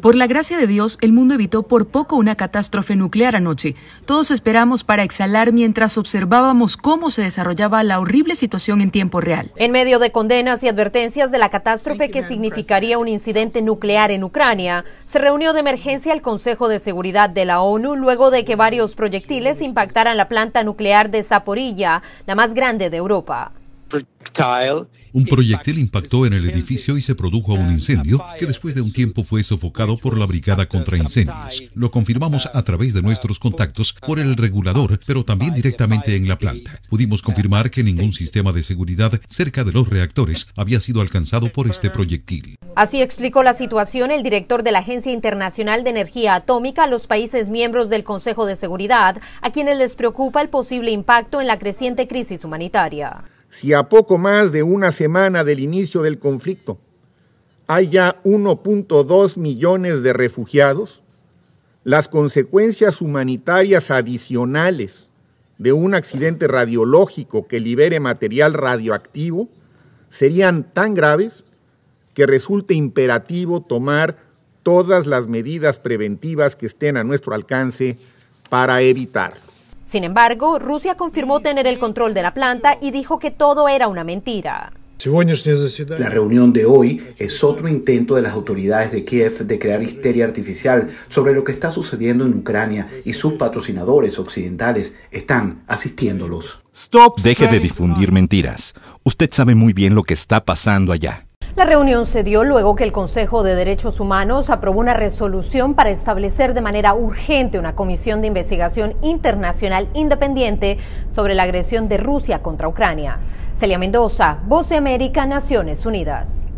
Por la gracia de Dios, el mundo evitó por poco una catástrofe nuclear anoche. Todos esperamos para exhalar mientras observábamos cómo se desarrollaba la horrible situación en tiempo real. En medio de condenas y advertencias de la catástrofe que significaría un incidente nuclear en Ucrania, se reunió de emergencia el Consejo de Seguridad de la ONU luego de que varios proyectiles impactaran la planta nuclear de Zaporilla, la más grande de Europa. Un proyectil impactó en el edificio y se produjo un incendio que después de un tiempo fue sofocado por la Brigada contra Incendios. Lo confirmamos a través de nuestros contactos por el regulador, pero también directamente en la planta. Pudimos confirmar que ningún sistema de seguridad cerca de los reactores había sido alcanzado por este proyectil. Así explicó la situación el director de la Agencia Internacional de Energía Atómica a los países miembros del Consejo de Seguridad, a quienes les preocupa el posible impacto en la creciente crisis humanitaria si a poco más de una semana del inicio del conflicto hay ya 1.2 millones de refugiados, las consecuencias humanitarias adicionales de un accidente radiológico que libere material radioactivo serían tan graves que resulte imperativo tomar todas las medidas preventivas que estén a nuestro alcance para evitarlo. Sin embargo, Rusia confirmó tener el control de la planta y dijo que todo era una mentira. La reunión de hoy es otro intento de las autoridades de Kiev de crear histeria artificial sobre lo que está sucediendo en Ucrania y sus patrocinadores occidentales están asistiéndolos. Deje de difundir mentiras. Usted sabe muy bien lo que está pasando allá. La reunión se dio luego que el Consejo de Derechos Humanos aprobó una resolución para establecer de manera urgente una comisión de investigación internacional independiente sobre la agresión de Rusia contra Ucrania. Celia Mendoza, Voz de América, Naciones Unidas.